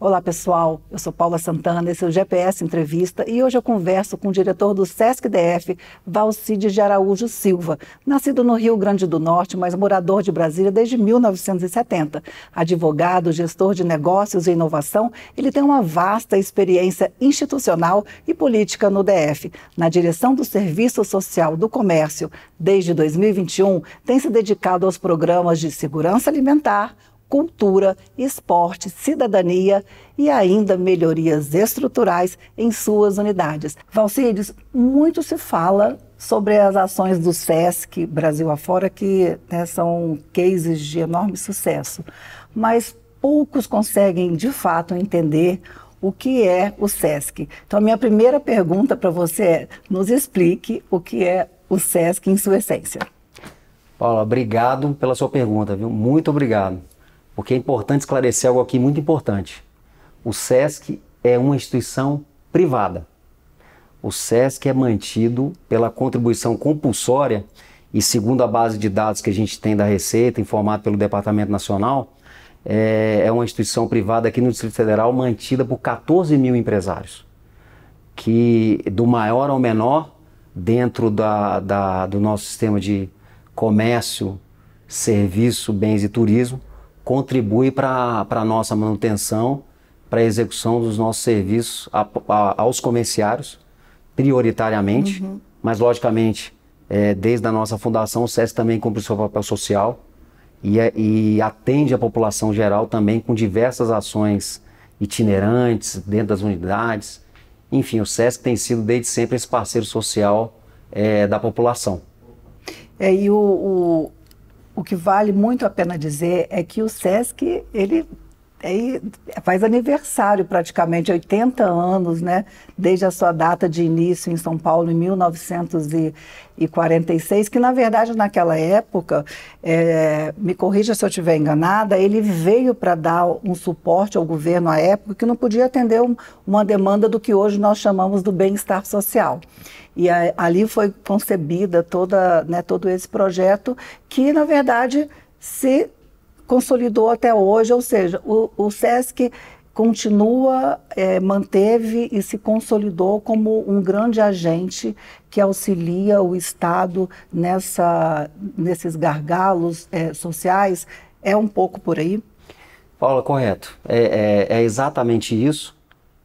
Olá, pessoal. Eu sou Paula Santana, esse é o GPS Entrevista e hoje eu converso com o diretor do SESC DF, Valcide de Araújo Silva, nascido no Rio Grande do Norte, mas morador de Brasília desde 1970. Advogado, gestor de negócios e inovação, ele tem uma vasta experiência institucional e política no DF, na direção do Serviço Social do Comércio. Desde 2021, tem se dedicado aos programas de segurança alimentar, cultura, esporte, cidadania e ainda melhorias estruturais em suas unidades. Valcides, muito se fala sobre as ações do SESC Brasil afora, que né, são cases de enorme sucesso, mas poucos conseguem de fato entender o que é o SESC. Então, a minha primeira pergunta para você é: nos explique o que é o SESC em sua essência. Paula, obrigado pela sua pergunta, viu? Muito obrigado. Porque é importante esclarecer algo aqui muito importante. O SESC é uma instituição privada. O SESC é mantido pela contribuição compulsória e segundo a base de dados que a gente tem da Receita, informado pelo Departamento Nacional, é, é uma instituição privada aqui no Distrito Federal mantida por 14 mil empresários, que do maior ao menor, dentro da, da do nosso sistema de comércio, serviço, bens e turismo, contribui para a nossa manutenção, para a execução dos nossos serviços a, a, aos comerciários, prioritariamente, uhum. mas logicamente, é, desde a nossa fundação, o SESC também cumpre o seu papel social e, é, e atende a população geral também com diversas ações itinerantes dentro das unidades. Enfim, o SESC tem sido desde sempre esse parceiro social é, da população. É, e o, o o que vale muito a pena dizer é que o SESC, ele aí faz aniversário praticamente, 80 anos, né? Desde a sua data de início em São Paulo, em 1946, que na verdade naquela época, é, me corrija se eu estiver enganada, ele veio para dar um suporte ao governo à época que não podia atender um, uma demanda do que hoje nós chamamos do bem-estar social. E a, ali foi concebida toda, né, todo esse projeto que, na verdade, se consolidou até hoje, ou seja, o, o SESC continua, é, manteve e se consolidou como um grande agente que auxilia o Estado nessa, nesses gargalos é, sociais. É um pouco por aí? Paula, correto. É, é, é exatamente isso,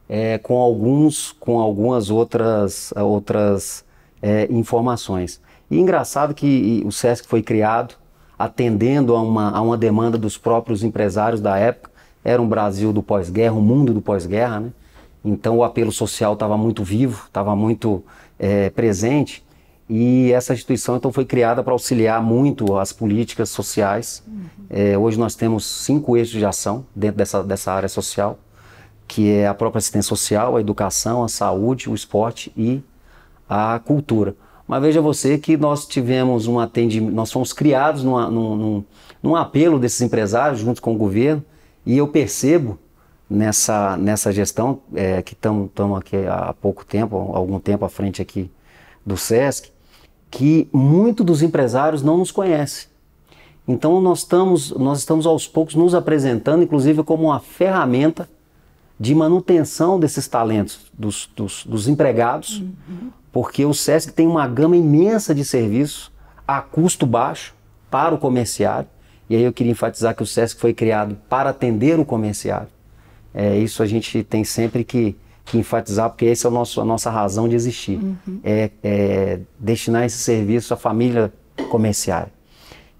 é, com alguns, com algumas outras, outras é, informações. E engraçado que o SESC foi criado atendendo a uma, a uma demanda dos próprios empresários da época. Era um Brasil do pós-guerra, um mundo do pós-guerra, né? Então o apelo social estava muito vivo, estava muito é, presente. E essa instituição então foi criada para auxiliar muito as políticas sociais. Uhum. É, hoje nós temos cinco eixos de ação dentro dessa, dessa área social, que é a própria assistência social, a educação, a saúde, o esporte e a cultura. Mas veja você que nós tivemos um atendimento, nós fomos criados numa, num, num, num, apelo desses empresários junto com o governo, e eu percebo nessa, nessa gestão, é, que estamos aqui há pouco tempo, algum tempo à frente aqui do SESC, que muito dos empresários não nos conhecem. Então nós estamos, nós estamos aos poucos nos apresentando, inclusive como uma ferramenta de manutenção desses talentos dos, dos, dos empregados, uhum. porque o SESC tem uma gama imensa de serviços a custo baixo para o comerciário. E aí eu queria enfatizar que o SESC foi criado para atender o comerciário. É, isso a gente tem sempre que, que enfatizar, porque essa é o nosso, a nossa razão de existir. Uhum. É, é destinar esse serviço à família comerciária.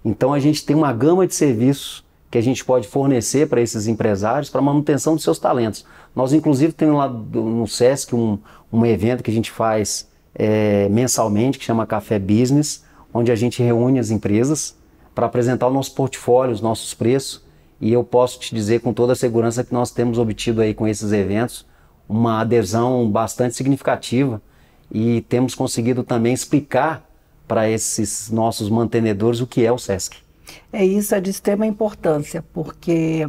Então a gente tem uma gama de serviços que a gente pode fornecer para esses empresários para manutenção dos seus talentos. Nós, inclusive, temos lá no SESC um, um evento que a gente faz é, mensalmente, que chama Café Business, onde a gente reúne as empresas para apresentar o nosso portfólio, os nossos preços, e eu posso te dizer com toda a segurança que nós temos obtido aí com esses eventos uma adesão bastante significativa e temos conseguido também explicar para esses nossos mantenedores o que é o SESC. É isso é de extrema importância, porque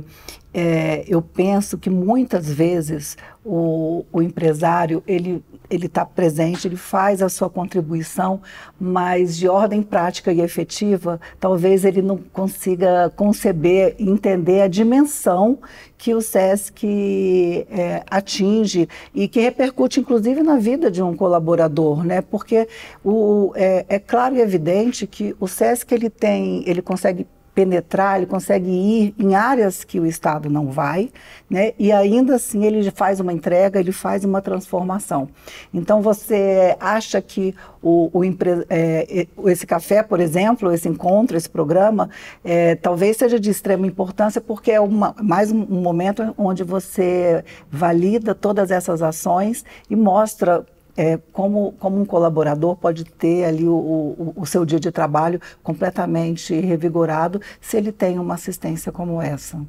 é, eu penso que muitas vezes o, o empresário ele ele está presente, ele faz a sua contribuição, mas de ordem prática e efetiva, talvez ele não consiga conceber, entender a dimensão que o SESC é, atinge e que repercute, inclusive, na vida de um colaborador, né? Porque o, é, é claro e evidente que o SESC ele tem, ele consegue penetrar, ele consegue ir em áreas que o Estado não vai, né? e ainda assim ele faz uma entrega, ele faz uma transformação. Então você acha que o, o empre... é, esse café, por exemplo, esse encontro, esse programa, é, talvez seja de extrema importância porque é uma, mais um momento onde você valida todas essas ações e mostra é, como, como um colaborador pode ter ali o, o, o, seu dia de trabalho completamente revigorado se ele tem uma assistência como essa?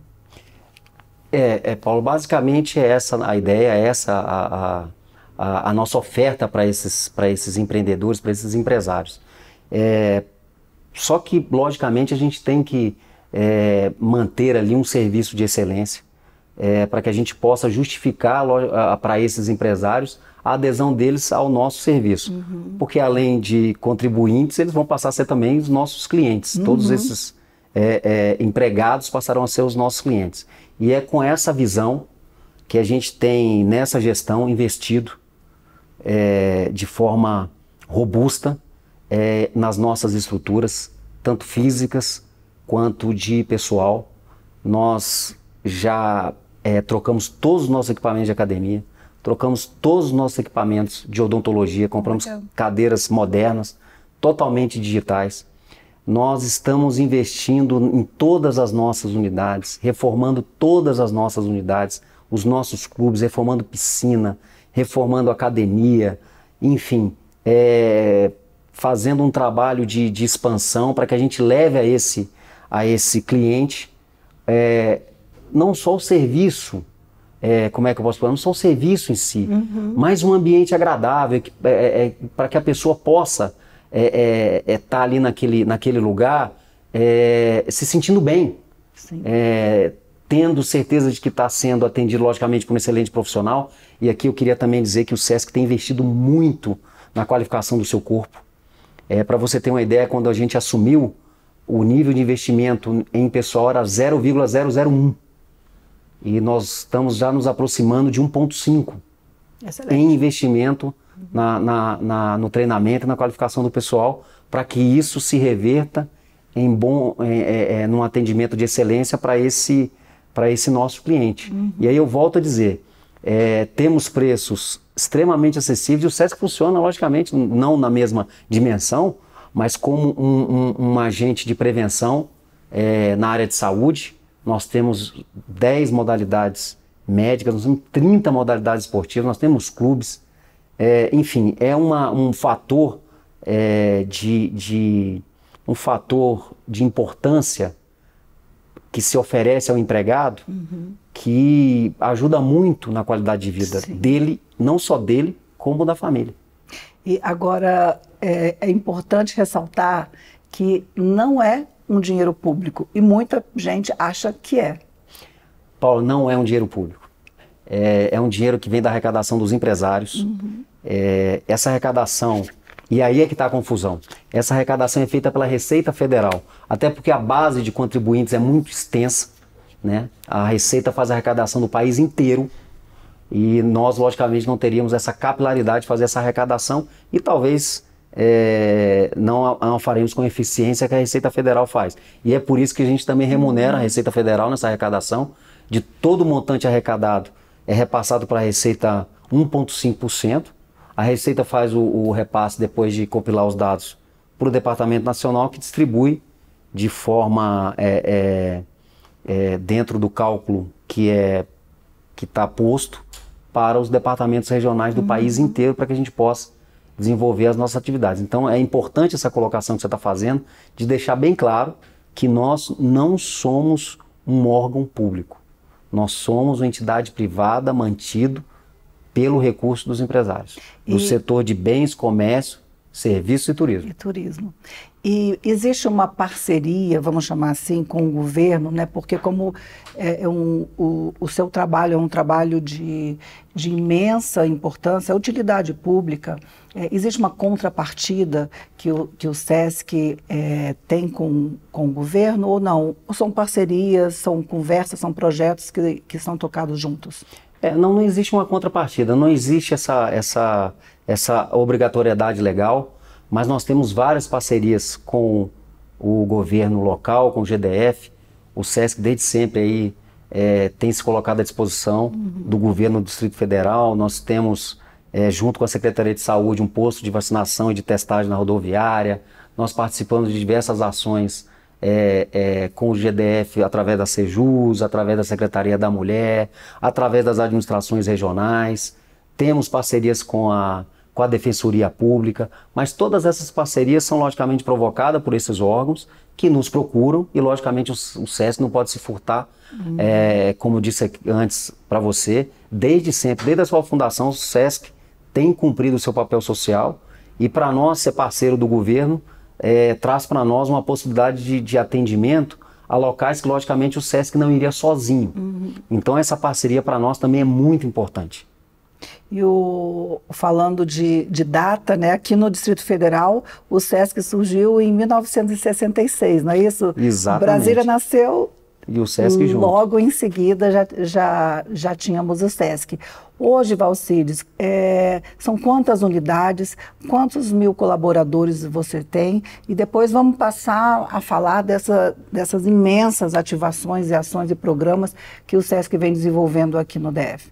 É, é Paulo, basicamente é essa a ideia, é essa a, a, a, a nossa oferta para esses, esses empreendedores, para esses empresários. É, só que, logicamente, a gente tem que é, manter ali um serviço de excelência é, para que a gente possa justificar para esses empresários a adesão deles ao nosso serviço. Uhum. Porque além de contribuintes, eles vão passar a ser também os nossos clientes. Uhum. Todos esses é, é, empregados passarão a ser os nossos clientes. E é com essa visão que a gente tem nessa gestão investido é, de forma robusta é, nas nossas estruturas, tanto físicas quanto de pessoal. Nós já é, trocamos todos os nossos equipamentos de academia Trocamos todos os nossos equipamentos de odontologia, compramos Legal. cadeiras modernas, totalmente digitais. Nós estamos investindo em todas as nossas unidades, reformando todas as nossas unidades, os nossos clubes, reformando piscina, reformando academia, enfim, é, fazendo um trabalho de, de expansão para que a gente leve a esse, a esse cliente é, não só o serviço é, como é que eu posso falar? Não só o serviço em si, uhum. mas um ambiente agradável é, é, é para que a pessoa possa estar é, é, tá ali naquele, naquele lugar se sentindo bem, tendo certeza de que está sendo atendido, logicamente, por um excelente profissional. E aqui eu queria também dizer que o SESC tem investido muito na qualificação do seu corpo. para você ter uma ideia, quando a gente assumiu, o nível de investimento em pessoal era 0,001. E nós estamos já nos aproximando de 1,5 em investimento na, na, na, no treinamento e na qualificação do pessoal, para que isso se reverta em bom, é, é, num atendimento de excelência para esse, para esse nosso cliente. Uhum. E aí eu volto a dizer, é, temos preços extremamente acessíveis e o SESC funciona, logicamente, não na mesma dimensão, mas como um, um, um agente de prevenção é, na área de saúde, nós temos 10 modalidades médicas, nós temos 30 modalidades esportivas, nós temos clubes. É, enfim, é uma, um fator é, de, de um fator de importância que se oferece ao empregado uhum. que ajuda muito na qualidade de vida Sim. dele, não só dele, como da família. E agora é, é importante ressaltar que não é um dinheiro público e muita gente acha que é. Paulo, não é um dinheiro público. É, é um dinheiro que vem da arrecadação dos empresários. Uhum. É, essa arrecadação, e aí é que está a confusão, essa arrecadação é feita pela Receita Federal, até porque a base de contribuintes é muito extensa. Né? A Receita faz a arrecadação do país inteiro. E nós, logicamente, não teríamos essa capilaridade de fazer essa arrecadação e talvez é, não, não faremos com a eficiência que a Receita Federal faz. E é por isso que a gente também remunera a Receita Federal nessa arrecadação, de todo o montante arrecadado é repassado para a Receita 1,5%. A Receita faz o, o repasse depois de compilar os dados para o Departamento Nacional, que distribui de forma é, é, é, dentro do cálculo que é que está posto para os departamentos regionais do uhum. país inteiro para que a gente possa desenvolver as nossas atividades. Então é importante essa colocação que você está fazendo de deixar bem claro que nós não somos um órgão público. Nós somos uma entidade privada mantido pelo recurso dos empresários, e... do setor de bens, comércio, serviços e turismo. E turismo. E existe uma parceria, vamos chamar assim, com o governo, né? porque como é, é um, o, o, seu trabalho é um trabalho de, de imensa importância, utilidade pública, é, existe uma contrapartida que o, que o SESC é, tem com, com o governo ou não? Ou são parcerias, são conversas, são projetos que, que são tocados juntos? É, não, não existe uma contrapartida, não existe essa, essa, essa obrigatoriedade legal mas nós temos várias parcerias com o governo local, com o GDF. O SESC, desde sempre, aí, é, tem se colocado à disposição uhum. do governo do Distrito Federal. Nós temos, é, junto com a Secretaria de Saúde, um posto de vacinação e de testagem na rodoviária. Nós participamos de diversas ações é, é com o GDF através da SEJUS, através da Secretaria da Mulher, através das administrações regionais. Temos parcerias com a com a Defensoria Pública, mas todas essas parcerias são logicamente provocadas por esses órgãos que nos procuram e logicamente o, SESC não pode se furtar, uhum. é, como disse antes para você, desde sempre, desde a sua fundação, o SESC tem cumprido o seu papel social e para nós ser parceiro do governo é, traz para nós uma possibilidade de, de atendimento a locais que logicamente o SESC não iria sozinho. Uhum. Então essa parceria para nós também é muito importante. E o, falando de, de, data, né, aqui no Distrito Federal, o SESC surgiu em 1966, não é isso? Exatamente. Brasília nasceu e o SESC junto. Logo em seguida já, já, já tínhamos o SESC. Hoje, Valcides, é, são quantas unidades, quantos mil colaboradores você tem? E depois vamos passar a falar dessa, dessas imensas ativações e ações e programas que o SESC vem desenvolvendo aqui no DF.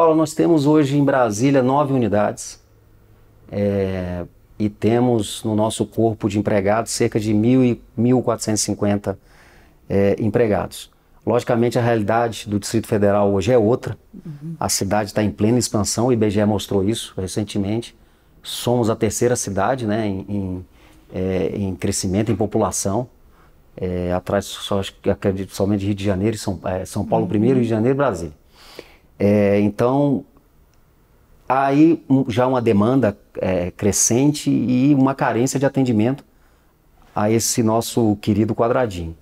Paulo, nós temos hoje em Brasília nove unidades é, e temos no nosso corpo de empregados cerca de 1.450 é, empregados. Logicamente, a realidade do Distrito Federal hoje é outra. Uhum. A cidade está em plena expansão, o IBGE mostrou isso recentemente. Somos a terceira cidade né, em, em, é, em crescimento, em população. É, atrás, só, acredito, somente Rio de Janeiro, São, é, São Paulo uhum. primeiro, Rio de Janeiro e Brasília. É, então, aí já uma demanda é, crescente e uma carência de atendimento a esse nosso querido quadradinho.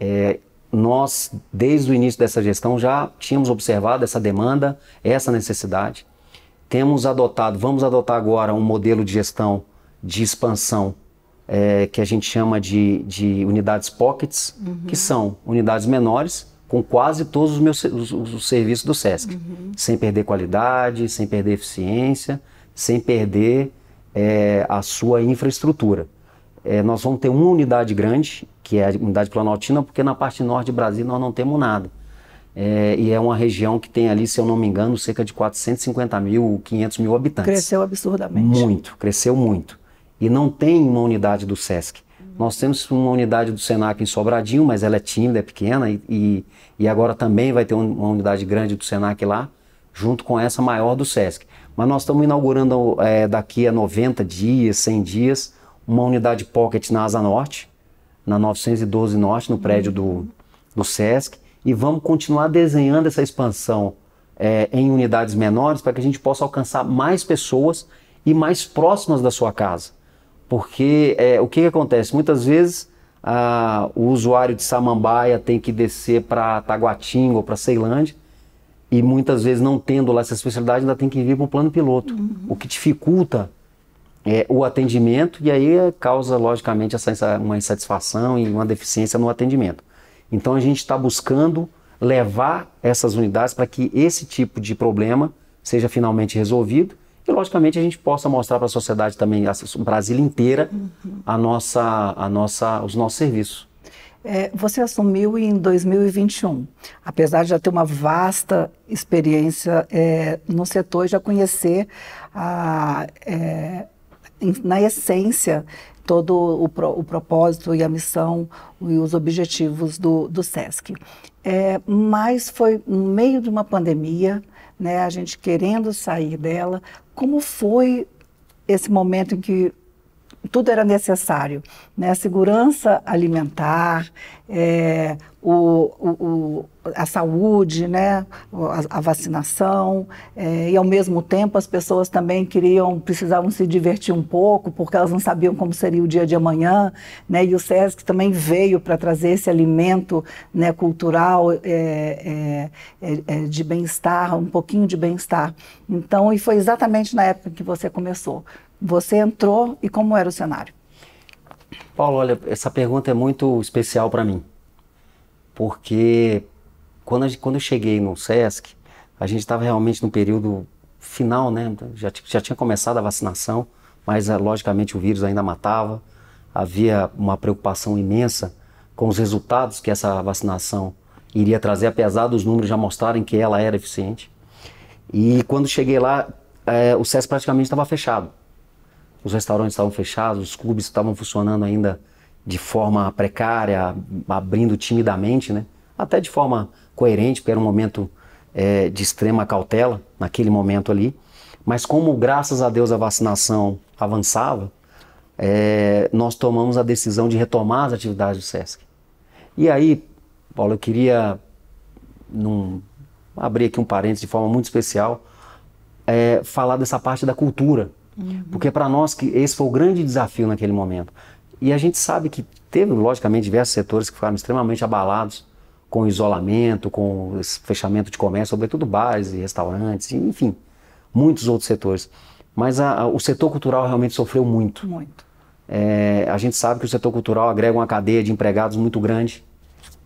É, nós, desde o início dessa gestão, já tínhamos observado essa demanda, essa necessidade. Temos adotado, vamos adotar agora um modelo de gestão de expansão é, que a gente chama de, de unidades pockets, uhum. que são unidades menores, com quase todos os meus os, os serviços do SESC, uhum. sem perder qualidade, sem perder eficiência, sem perder é, a sua infraestrutura. É, nós vamos ter uma unidade grande, que é a unidade planaltina, porque na parte norte de Brasil nós não temos nada. É, e é uma região que tem ali, se eu não me engano, cerca de 450 mil, 500 mil habitantes. Cresceu absurdamente. Muito, cresceu muito. E não tem uma unidade do SESC. Nós temos uma unidade do SENAC em Sobradinho, mas ela é tímida, é pequena, e, e agora também vai ter uma unidade grande do SENAC lá, junto com essa maior do SESC. Mas nós estamos inaugurando é, daqui a 90 dias, 100 dias, uma unidade pocket na Asa Norte, na 912 Norte, no prédio do, do SESC, e vamos continuar desenhando essa expansão é, em unidades menores para que a gente possa alcançar mais pessoas e mais próximas da sua casa. Porque é, o que, que, acontece? Muitas vezes a, o usuário de Samambaia tem que descer para Taguatinga ou para Ceilândia e muitas vezes não tendo lá essa especialidade ainda tem que vir para o plano piloto, uhum. o que dificulta é, o atendimento e aí é, causa logicamente essa, uma insatisfação e uma deficiência no atendimento. Então a gente está buscando levar essas unidades para que esse tipo de problema seja finalmente resolvido que logicamente a gente possa mostrar para a sociedade também, a Brasil inteira, uhum. a nossa, a nossa, os nossos serviços. É, você assumiu em 2021, apesar de já ter uma vasta experiência é, no setor e já conhecer a, é, na essência todo o, pro, o, propósito e a missão e os objetivos do, do SESC. É, mas foi no meio de uma pandemia, né? A gente querendo sair dela. Como foi esse momento em que tudo era necessário, né? Segurança alimentar, é, o, o, a saúde, né, a, a vacinação, é, e ao mesmo tempo as pessoas também queriam, precisavam se divertir um pouco, porque elas não sabiam como seria o dia de amanhã, né, e o SESC também veio para trazer esse alimento né, cultural é é, é, é, de bem-estar, um pouquinho de bem-estar. Então, e foi exatamente na época que você começou. Você entrou e como era o cenário? Paulo, olha, essa pergunta é muito especial para mim porque quando, gente, quando eu cheguei no SESC, a gente estava realmente no período final, né? Então, já, já tinha começado a vacinação, mas eh, logicamente o vírus ainda matava. Havia uma preocupação imensa com os resultados que essa vacinação iria trazer, apesar dos números já mostrarem que ela era eficiente. E quando cheguei lá, é, o SESC praticamente estava fechado. Os restaurantes estavam fechados, os clubes estavam funcionando ainda de forma precária, abrindo timidamente, né? até de forma coerente, porque era um momento é, de extrema cautela naquele momento ali. Mas como, graças a Deus, a vacinação avançava, é, nós tomamos a decisão de retomar as atividades do SESC. E aí, Paulo, eu queria num, abrir aqui um parênteses de forma muito especial, é, falar dessa parte da cultura. Uhum. Porque para nós que esse foi o grande desafio naquele momento. E a gente sabe que teve, logicamente, diversos setores que ficaram extremamente abalados com isolamento, com fechamento de comércio, sobretudo bares e restaurantes, enfim, muitos outros setores. Mas a, a, o setor cultural realmente sofreu muito. Muito. É, a gente sabe que o setor cultural agrega uma cadeia de empregados muito grande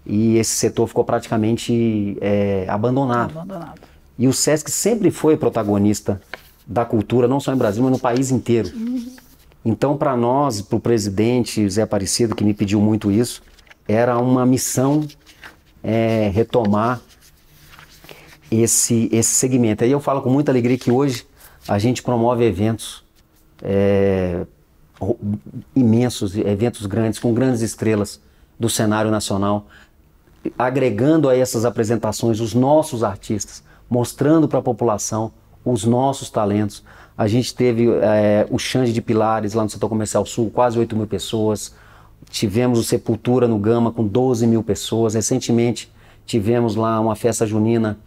e esse setor ficou praticamente é, abandonado. abandonado. E o SESC sempre foi protagonista da cultura, não só em Brasil, mas no país inteiro. Uhum. Então, para nós, para o presidente Zé Aparecido, que me pediu muito isso, era uma missão é, retomar esse, esse segmento. Aí eu falo com muita alegria que hoje a gente promove eventos é, imensos, eventos grandes, com grandes estrelas do cenário nacional, agregando a essas apresentações os nossos artistas, mostrando para a população os nossos talentos, a gente teve é, o Xande de Pilares lá no setor comercial sul, quase 8 mil pessoas. Tivemos o Sepultura no Gama com 12 mil pessoas. Recentemente tivemos lá uma festa junina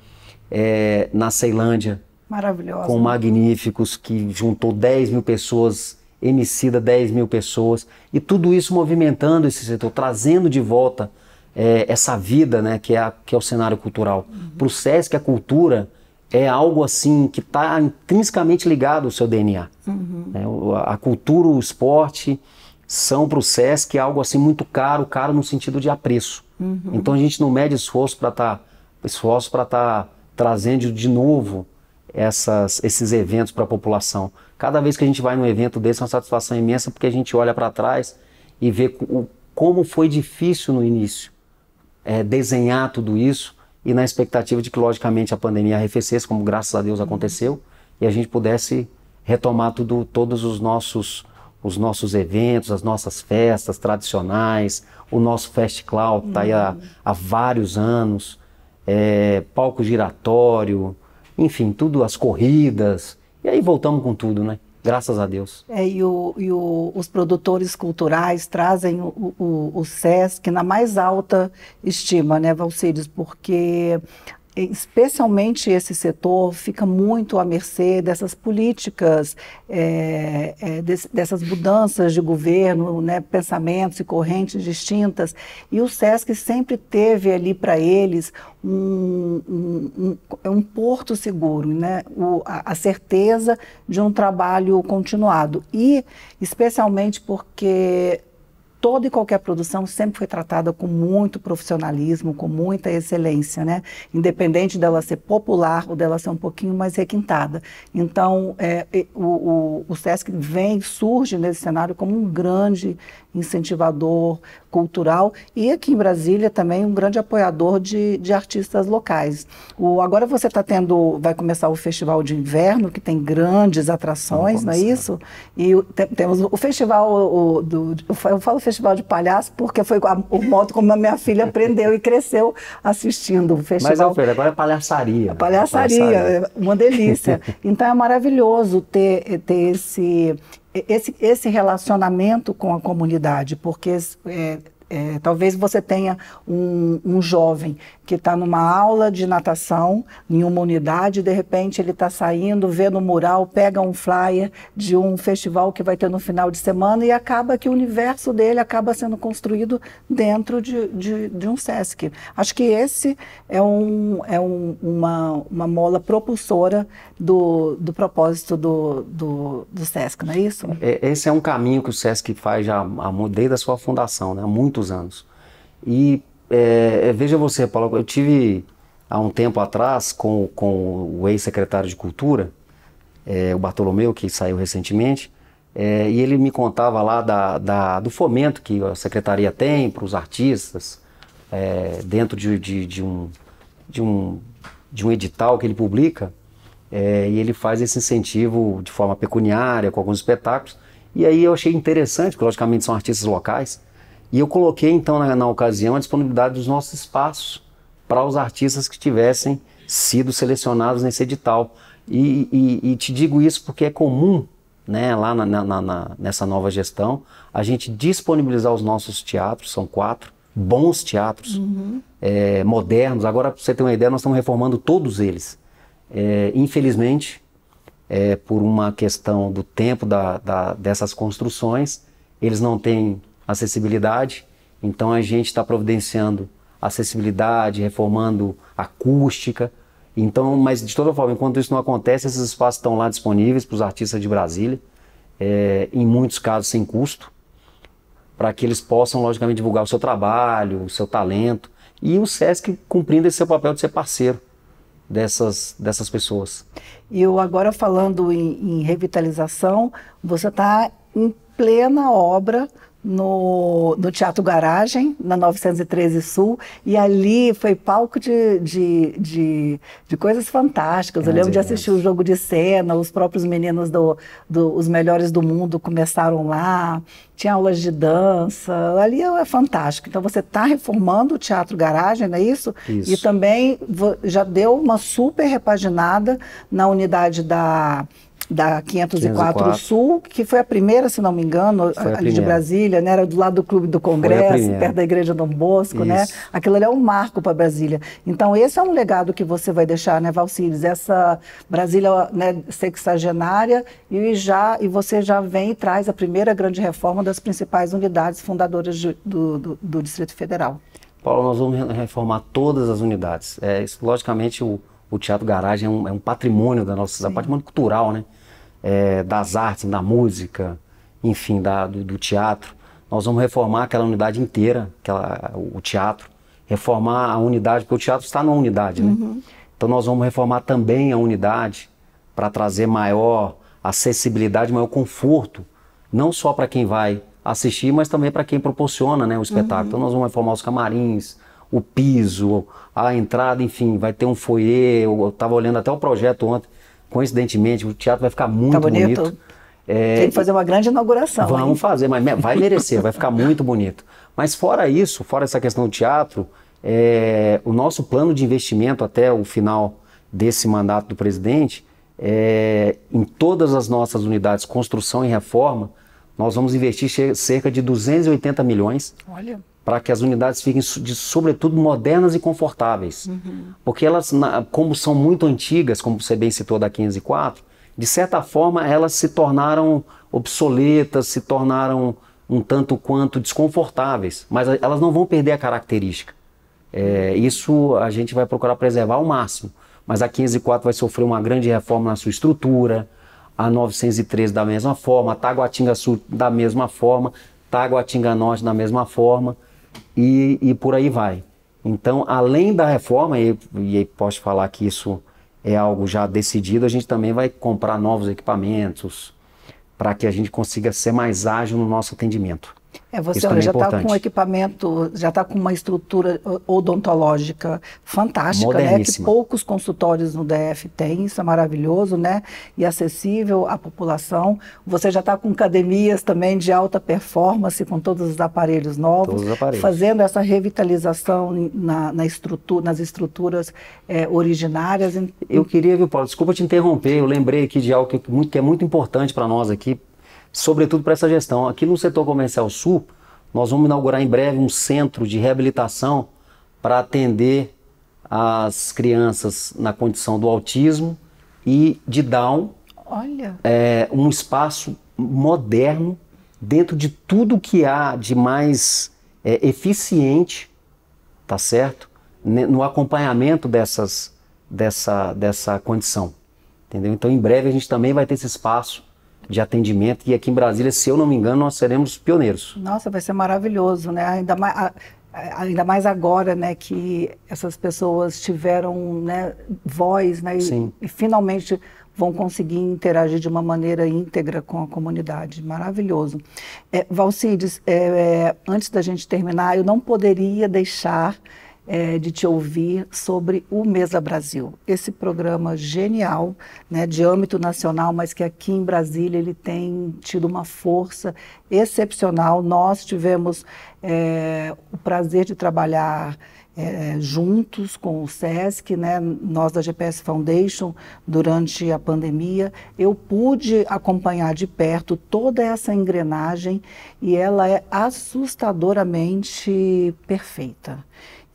é, na Ceilândia. Maravilhosa. Com Magníficos, que juntou 10 mil pessoas, Emicida 10 mil pessoas. E tudo isso movimentando esse setor, trazendo de volta é, essa vida né, que, é a, que é o cenário cultural. Uhum. Para o SESC, a cultura é algo assim que está intrinsecamente ligado ao seu DNA. Uhum. Né? A cultura, o esporte são para o SESC algo assim muito caro, caro no sentido de apreço. Uhum. Então a gente não mede esforço para estar tá, esforço para estar tá trazendo de novo essas, esses eventos para a população. Cada vez que a gente vai num evento desse é uma satisfação imensa porque a gente olha para trás e vê o, como foi difícil no início é, desenhar tudo isso e na expectativa de que, logicamente, a pandemia arrefecesse, como graças a Deus uhum. aconteceu, e a gente pudesse retomar tudo, todos os nossos os nossos eventos, as nossas festas tradicionais, o nosso Fest Cloud está aí há, uhum. há, vários anos, é, palco giratório, enfim, tudo, as corridas. E aí voltamos com tudo, né? Graças a Deus. É, e, o, e o, os produtores culturais trazem o, o, SESC na mais alta estima, né, Valcírios? Porque especialmente esse setor fica muito à mercê dessas políticas, é, é, des, dessas mudanças de governo, né, pensamentos e correntes distintas. E o SESC sempre teve ali para eles um, um, um, um, porto seguro, né, o, a, a, certeza de um trabalho continuado. E especialmente porque toda e qualquer produção sempre foi tratada com muito profissionalismo, com muita excelência, né? Independente dela ser popular ou dela ser um pouquinho mais requintada. Então, é, o, o, o SESC vem, surge nesse cenário como um grande incentivador, cultural e aqui em Brasília também um grande apoiador de, de artistas locais. O, agora você está tendo, vai começar o Festival de Inverno, que tem grandes atrações, não é isso? E te, temos o Festival, o, do, eu falo Festival de Palhaço porque foi a, o modo como a minha filha aprendeu e cresceu assistindo o festival. Mas, Alfredo, agora é palhaçaria. Né? A palhaçaria, é palhaçaria, uma delícia. Então é maravilhoso ter, ter esse, esse, esse relacionamento com a comunidade, porque é, é, talvez você tenha um, um jovem que está numa aula de natação em uma unidade, de repente ele está saindo, vê no mural, pega um flyer de um festival que vai ter no final de semana e acaba que o universo dele acaba sendo construído dentro de, de, de um SESC. Acho que esse é, um, é um, uma, uma mola propulsora do, do propósito do, do, do SESC, não é isso? É, esse é um caminho que o SESC faz já desde a sua fundação, né? há muitos anos. E é, é, veja você, Paulo, eu tive há um tempo atrás com, com o ex-secretário de Cultura, é, o Bartolomeu, que saiu recentemente, é, e ele me contava lá da, da, do fomento que a secretaria tem para os artistas, é, dentro de, de, de, um, de, um, de um edital que ele publica, é, e ele faz esse incentivo de forma pecuniária, com alguns espetáculos. E aí eu achei interessante, porque logicamente são artistas locais, e eu coloquei, então, na, na ocasião, a disponibilidade dos nossos espaços para os artistas que tivessem sido selecionados nesse edital. E, e, e te digo isso porque é comum, né, lá na, na, na, nessa nova gestão, a gente disponibilizar os nossos teatros, são quatro, bons teatros, uhum. é, modernos. Agora, para você ter uma ideia, nós estamos reformando todos eles. É, infelizmente, é, por uma questão do tempo da, da, dessas construções, eles não têm acessibilidade. Então a gente está providenciando acessibilidade, reformando acústica. Então, mas de toda forma, enquanto isso não acontece, esses espaços estão lá disponíveis para os artistas de Brasília, é, em muitos casos sem custo, para que eles possam, logicamente, divulgar o seu trabalho, o seu talento. E o SESC cumprindo esse seu papel de ser parceiro dessas, dessas pessoas. E agora falando em, em revitalização, você está em plena obra no, no Teatro Garagem, na 913 Sul, e ali foi palco de, de, de, de coisas fantásticas. Grande Eu lembro de assistir o jogo de cena, os próprios meninos do, do os melhores do mundo começaram lá, tinha aulas de dança, ali é, é fantástico. Então você está reformando o Teatro Garagem, não é isso? isso? E também já deu uma super repaginada na unidade da da 504, 504, Sul, que foi a primeira, se não me engano, ali de Brasília, né? Era do lado do Clube do Congresso, perto da Igreja Dom Bosco, né? Isso. né? Aquilo ali é um marco para Brasília. Então, esse é um legado que você vai deixar, né, Valcires? Essa Brasília né, sexagenária e, já, e você já vem e traz a primeira grande reforma das principais unidades fundadoras de, do, do, do, Distrito Federal. Paulo, nós vamos reformar todas as unidades. É, logicamente, o, o Teatro Garagem é um, é um patrimônio da nossa cidade, patrimônio cultural, né? é, das artes, da música, enfim, da, do, do, teatro. Nós vamos reformar aquela unidade inteira, aquela, o teatro, reformar a unidade, porque o teatro está numa unidade, né? Uhum. Então nós vamos reformar também a unidade para trazer maior acessibilidade, maior conforto, não só para quem vai assistir, mas também para quem proporciona né, o espetáculo. Então, uhum. Então nós vamos reformar os camarins, o piso, a entrada, enfim, vai ter um foyer. Eu estava olhando até o projeto ontem, coincidentemente, o teatro vai ficar muito tá bonito. bonito. É, Tem que fazer uma grande inauguração. Vamos hein? fazer, mas vai merecer, vai ficar muito bonito. Mas fora isso, fora essa questão do teatro, é, o nosso plano de investimento até o final desse mandato do presidente, é, em todas as nossas unidades, construção e reforma, nós vamos investir cerca de 280 milhões. Olha para que as unidades fiquem, de, sobretudo, modernas e confortáveis. Uhum. Porque elas, na, como são muito antigas, como você bem citou da 504, de certa forma elas se tornaram obsoletas, se tornaram um tanto quanto desconfortáveis, mas elas não vão perder a característica. É, isso a gente vai procurar preservar ao máximo, mas a 504 vai sofrer uma grande reforma na sua estrutura, a 913 da mesma forma, a Taguatinga Sul da mesma forma, Taguatinga Norte da mesma forma e, e por aí vai. Então, além da reforma, e, e posso falar que isso é algo já decidido, a gente também vai comprar novos equipamentos para que a gente consiga ser mais ágil no nosso atendimento. É, você olha, é já está é com um equipamento, já está com uma estrutura odontológica fantástica, né? Que poucos consultórios no DF têm, isso é maravilhoso, né? E acessível à população. Você já está com academias também de alta performance, com todos os aparelhos novos, os aparelhos. fazendo essa revitalização na, na estrutura, nas estruturas é, originárias. Eu queria, viu, Paulo, desculpa te interromper, eu lembrei aqui de algo que é muito, que é muito importante para nós aqui, sobretudo para essa gestão. Aqui no setor comercial sul, nós vamos inaugurar em breve um centro de reabilitação para atender as crianças na condição do autismo e de Down. Olha! É, um espaço moderno dentro de tudo que há de mais é, eficiente, tá certo? Né, no acompanhamento dessas, dessa, dessa condição, entendeu? Então, em breve a gente também vai ter esse espaço de atendimento. E aqui em Brasília, se eu não me engano, nós seremos pioneiros. Nossa, vai ser maravilhoso, né? Ainda mais, a, ainda mais agora, né, que essas pessoas tiveram né, voz, né? E, e, finalmente vão conseguir interagir de uma maneira íntegra com a comunidade. Maravilhoso. É, Valcides, é, é, antes da gente terminar, eu não poderia deixar é, de te ouvir sobre o Mesa Brasil. Esse programa genial, né, de âmbito nacional, mas que aqui em Brasília ele tem tido uma força excepcional. Nós tivemos é, o prazer de trabalhar é, juntos com o SESC, né, nós da GPS Foundation, durante a pandemia. Eu pude acompanhar de perto toda essa engrenagem e ela é assustadoramente perfeita.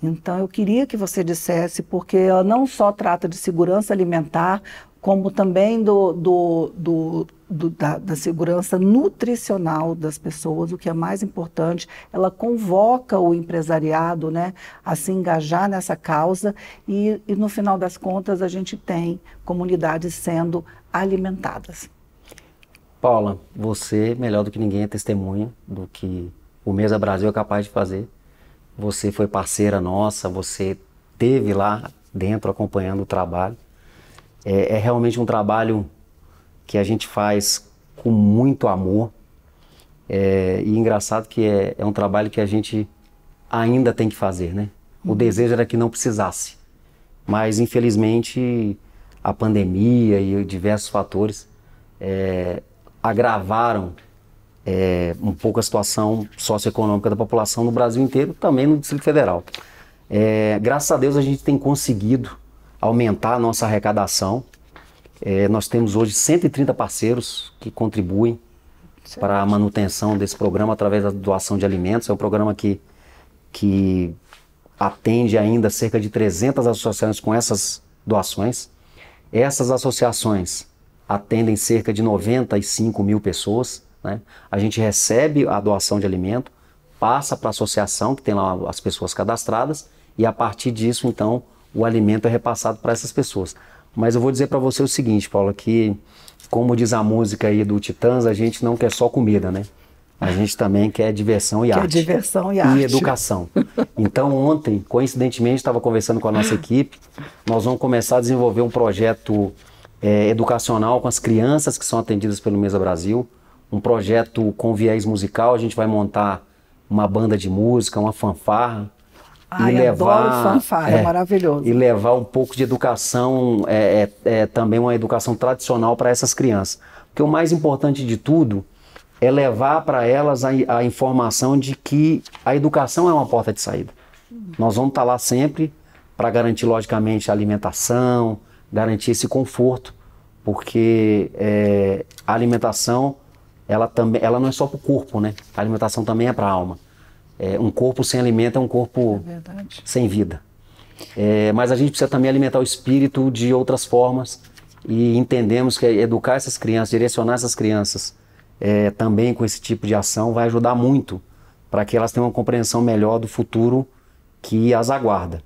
Então eu queria que você dissesse, porque ela não só trata de segurança alimentar, como também do, do, do, do da, da, segurança nutricional das pessoas, o que é mais importante. Ela convoca o empresariado né, a se engajar nessa causa e, e, no final das contas, a gente tem comunidades sendo alimentadas. Paula, você, melhor do que ninguém, é testemunha do que o Mesa Brasil é capaz de fazer você foi parceira nossa, você teve lá dentro acompanhando o trabalho. É, é realmente um trabalho que a gente faz com muito amor. É, e engraçado que é, é um trabalho que a gente ainda tem que fazer, né? O uhum. desejo era que não precisasse. Mas, infelizmente, a pandemia e diversos fatores é, agravaram é, um pouco a situação socioeconômica da população no Brasil inteiro, também no Distrito Federal. É, graças a Deus a gente tem conseguido aumentar a nossa arrecadação. É, nós temos hoje 130 parceiros que contribuem certo. para a manutenção desse programa através da doação de alimentos. É um programa que, que atende ainda cerca de 300 associações com essas doações. Essas associações atendem cerca de 95 mil pessoas. Né? A gente recebe a doação de alimento, passa para a associação, que tem lá as pessoas cadastradas, e a partir disso, então, o alimento é repassado para essas pessoas. Mas eu vou dizer para você o seguinte, Paulo, que como diz a música aí do Titãs, a gente não quer só comida, né? A gente também quer diversão e quer arte. diversão e, e arte. E educação. Então, ontem, coincidentemente, estava conversando com a nossa equipe. Nós vamos começar a desenvolver um projeto é, educacional com as crianças que são atendidas pelo Mesa Brasil um projeto com viés musical. A gente vai montar uma banda de música, uma fanfarra. Ai, e levar, adoro fanfarra, é, é maravilhoso. E levar um pouco de educação, é, é, é também uma educação tradicional para essas crianças. Porque o mais importante de tudo é levar para elas a, a, informação de que a educação é uma porta de saída. Uhum. Nós vamos estar tá lá sempre para garantir, logicamente, a alimentação, garantir esse conforto, porque é, a alimentação ela também, ela não é só para o corpo, né? A alimentação também é para a alma. É, um corpo sem alimento é um corpo é sem vida. É, mas a gente precisa também alimentar o espírito de outras formas e entendemos que educar essas crianças, direcionar essas crianças é, também com esse tipo de ação vai ajudar muito para que elas tenham uma compreensão melhor do futuro que as aguarda.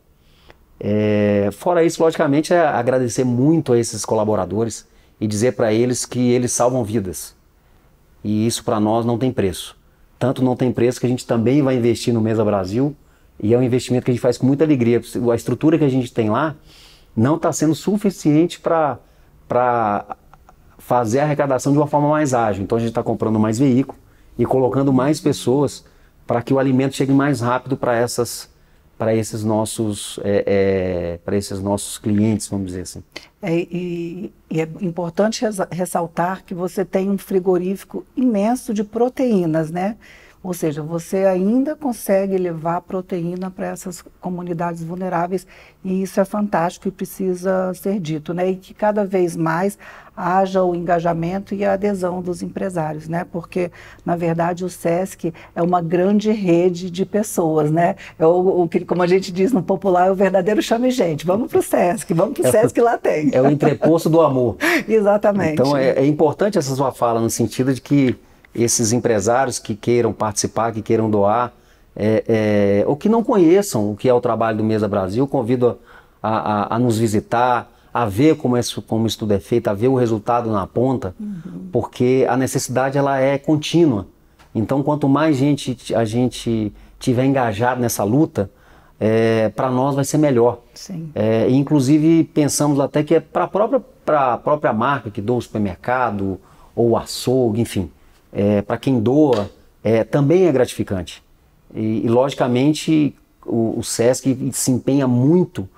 É, fora isso, logicamente, é agradecer muito a esses colaboradores e dizer para eles que eles salvam vidas e isso para nós não tem preço. Tanto não tem preço que a gente também vai investir no Mesa Brasil e é um investimento que a gente faz com muita alegria. A estrutura que a gente tem lá não está sendo suficiente para fazer a arrecadação de uma forma mais ágil. Então a gente está comprando mais veículo e colocando mais pessoas para que o alimento chegue mais rápido para essas pessoas para esses nossos é, é, para esses nossos clientes vamos dizer assim é, e, e, é importante ressaltar que você tem um frigorífico imenso de proteínas né ou seja, você ainda consegue levar proteína para essas comunidades vulneráveis e isso é fantástico e precisa ser dito, né? E que cada vez mais haja o engajamento e a adesão dos empresários, né? Porque na verdade o SESC é uma grande rede de pessoas, né? É o, que como a gente diz no popular, é o verdadeiro chame gente. Vamos para o SESC, vamos para é o SESC lá tem. É o entreposto do amor. Exatamente. Então é, é importante essa sua fala no sentido de que esses empresários que queiram participar, que queiram doar, é, é, ou que não conheçam o que é o trabalho do Mesa Brasil, convido a, a, a nos visitar, a ver como, isso, como isso tudo é feito, a ver o resultado na ponta, uhum. porque a necessidade ela é contínua. Então, quanto mais gente a gente tiver engajado nessa luta, é, para nós vai ser melhor. É, inclusive, pensamos até que é para a própria, própria marca que doa o supermercado ou o açougue, enfim é, para quem doa, é, também é gratificante. E, e logicamente, o, o, SESC se empenha muito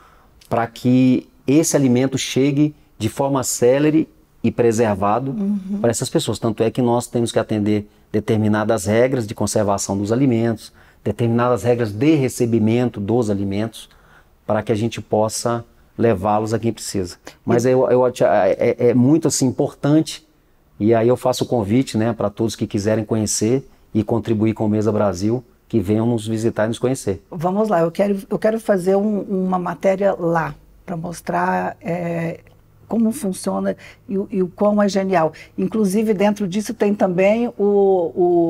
para que esse alimento chegue de forma célere e preservado uhum. para essas pessoas. Tanto é que nós temos que atender determinadas regras de conservação dos alimentos, determinadas regras de recebimento dos alimentos, para que a gente possa levá-los a quem precisa. Mas eu, eu é, é, é, muito assim, importante e aí eu faço o convite né, para todos que quiserem conhecer e contribuir com o Mesa Brasil, que venham nos visitar e nos conhecer. Vamos lá, eu quero, eu quero fazer um, uma matéria lá para mostrar é, como funciona e, o, e o quão é genial. Inclusive, dentro disso tem também o,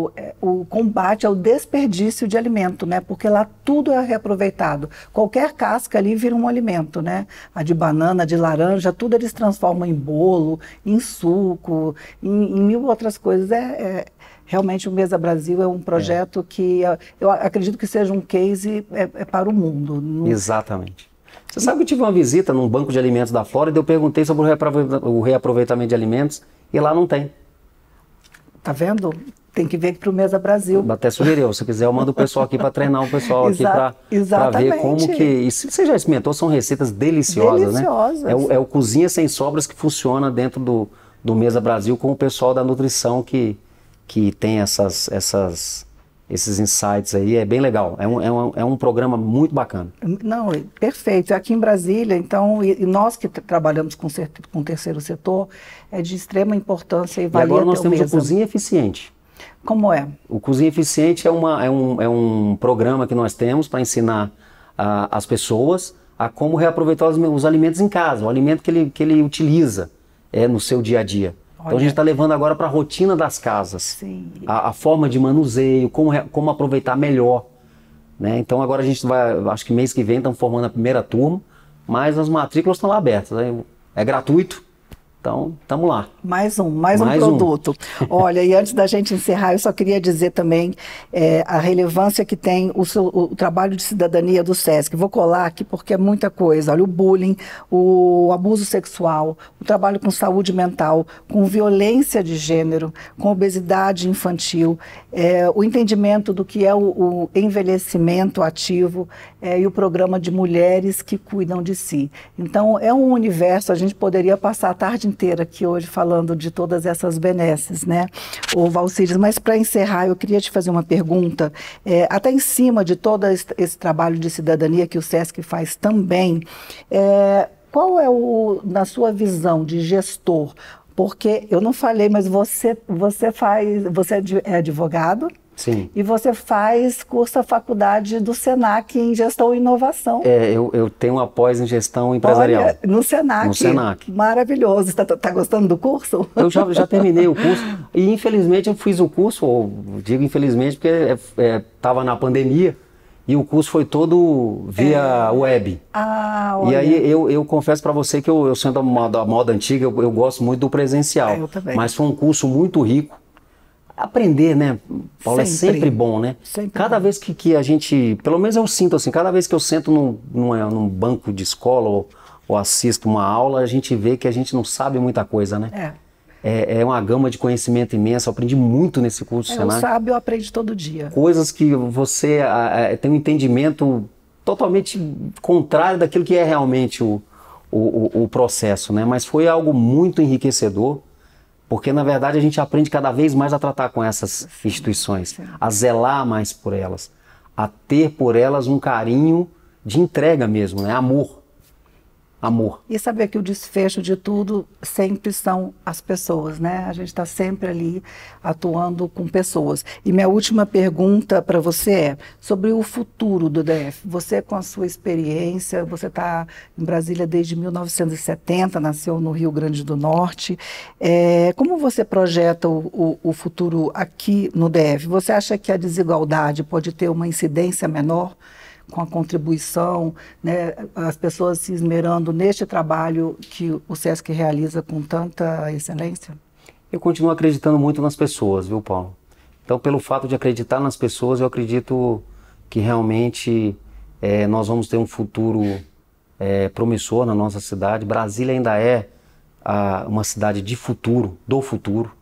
o, é, o combate ao desperdício de alimento, né? Porque lá tudo é reaproveitado. Qualquer casca ali vira um alimento, né? A de banana, a de laranja, tudo eles transformam em bolo, em suco, em, em mil outras coisas. É, é, realmente o Mesa Brasil é um projeto é. que é, eu acredito que seja um case é, para o mundo. No... Exatamente. Você sabe que eu tive uma visita num banco de alimentos da Flórida e eu perguntei sobre o reaproveitamento de alimentos e lá não tem. Tá vendo? Tem que ver para o Mesa Brasil. Até sugeriu, se quiser eu mando o pessoal aqui para treinar o pessoal aqui para ver como que... E você já experimentou, são receitas deliciosas, né? deliciosas. né? É é o Cozinha Sem Sobras que funciona dentro do, do Mesa Brasil com o pessoal da nutrição que, que tem essas, essas esses insights aí, é bem legal. É um, é um, é um programa muito bacana. Não, é perfeito. Aqui em Brasília, então, e, e nós que trabalhamos com, com o terceiro setor, é de extrema importância e valia E agora nós temos o Cozinha Eficiente. Como é? O Cozinha Eficiente é, uma, é, um, é um programa que nós temos para ensinar as pessoas a como reaproveitar os, os alimentos em casa, o alimento que ele, que ele utiliza é, no seu dia a dia. Então a gente está levando agora para a rotina das casas. A, a, forma de manuseio, como, como aproveitar melhor. Né? Então agora a gente vai, acho que mês que vem estamos formando a primeira turma, mas as matrículas estão lá abertas. Né? É gratuito, então, estamos lá. Mais um, mais, mais um produto. Um. Olha, e antes da gente encerrar, eu só queria dizer também é, a relevância que tem o, seu, o, trabalho de cidadania do SESC. Vou colar aqui porque é muita coisa. Olha, o bullying, o abuso sexual, o trabalho com saúde mental, com violência de gênero, com obesidade infantil, é, o entendimento do que é o, o envelhecimento ativo é, e o programa de mulheres que cuidam de si. Então, é um universo, a gente poderia passar a tarde inteira aqui hoje falando de todas essas benesses, né, o Valcides. Mas para encerrar, eu queria te fazer uma pergunta, é, até em cima de todo esse trabalho de cidadania que o SESC faz também, é, qual é o, na sua visão de gestor, porque eu não falei, mas você, você faz, você é, é advogado, Sim. E você faz curso a faculdade do SENAC em gestão e inovação. É, eu, eu tenho após em gestão empresarial. Olha, no SENAC. No SENAC. Maravilhoso. Está tá gostando do curso? Eu já, já terminei o curso e infelizmente eu fiz o curso, ou digo infelizmente porque estava é, é, na pandemia. E o curso foi todo via é. web. Ah, olha. E aí eu, eu confesso para você que eu, eu sendo da moda, moda antiga, eu, eu, gosto muito do presencial. É, eu também. Mas foi um curso muito rico aprender, né, Paulo? É sempre. É sempre bom, né? Sempre cada bom. vez que, que a gente, pelo menos eu sinto assim, cada vez que eu sento num, num, é, num banco de escola ou, ou, assisto uma aula, a gente vê que a gente não sabe muita coisa, né? É. É, é uma gama de conhecimento imensa, eu aprendi muito nesse curso. É, Senac. Eu sabe, eu aprendo todo dia. Coisas que você a, a, tem um entendimento totalmente contrário daquilo que é realmente o, o, o, o processo, né? Mas foi algo muito enriquecedor porque, na verdade, a gente aprende cada vez mais a tratar com essas instituições, sim. a zelar mais por elas, a ter por elas um carinho de entrega mesmo, né? amor amor. E saber que o desfecho de tudo sempre são as pessoas, né? A gente está sempre ali atuando com pessoas. E minha última pergunta para você é sobre o futuro do DF. Você, com a sua experiência, você está em Brasília desde 1970, nasceu no Rio Grande do Norte. É, como você projeta o, o, o futuro aqui no DF? Você acha que a desigualdade pode ter uma incidência menor? com a contribuição, né, as pessoas se esmerando neste trabalho que o SESC realiza com tanta excelência? Eu continuo acreditando muito nas pessoas, viu, Paulo? Então, pelo fato de acreditar nas pessoas, eu acredito que realmente é, nós vamos ter um futuro é, promissor na nossa cidade. Brasília ainda é a, uma cidade de futuro, do futuro.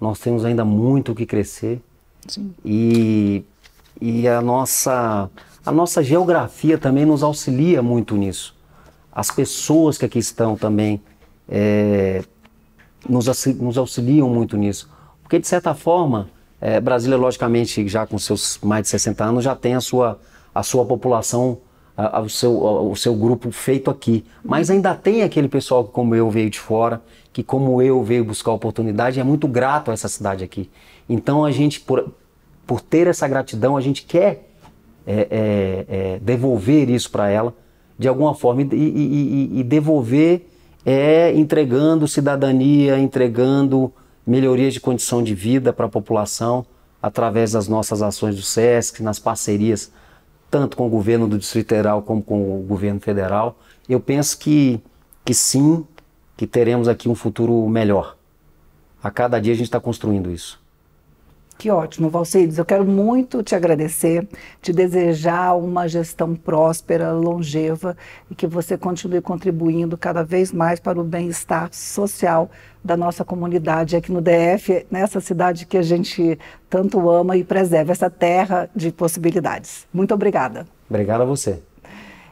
Nós temos ainda muito o que crescer. Sim. E, e a nossa a nossa geografia também nos auxilia muito nisso. As pessoas que aqui estão também é, nos, nos auxiliam muito nisso. Porque, de certa forma, é, Brasília, logicamente, já com seus mais de 60 anos, já tem a sua, a sua população, a, a, o, seu, a, o seu grupo feito aqui. Mas ainda tem aquele pessoal que, como eu, veio de fora, que, como eu, veio buscar oportunidade, é muito grato a essa cidade aqui. Então, a gente, por, por ter essa gratidão, a gente quer é, é, é, devolver isso para ela de alguma forma e, e, e, devolver é entregando cidadania, entregando melhorias de condição de vida para a população através das nossas ações do SESC, nas parcerias tanto com o governo do Distrito Federal como com o governo federal. Eu penso que, que sim, que teremos aqui um futuro melhor. A cada dia a gente está construindo isso. Que ótimo, Valcides. Eu quero muito te agradecer, te desejar uma gestão próspera, longeva e que você continue contribuindo cada vez mais para o bem-estar social da nossa comunidade aqui no DF, nessa cidade que a gente tanto ama e preserva, essa terra de possibilidades. Muito obrigada. Obrigada a você.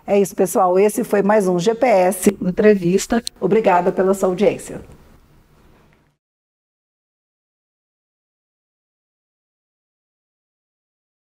É isso, pessoal. Esse foi mais um GPS Entrevista. Obrigada pela sua audiência.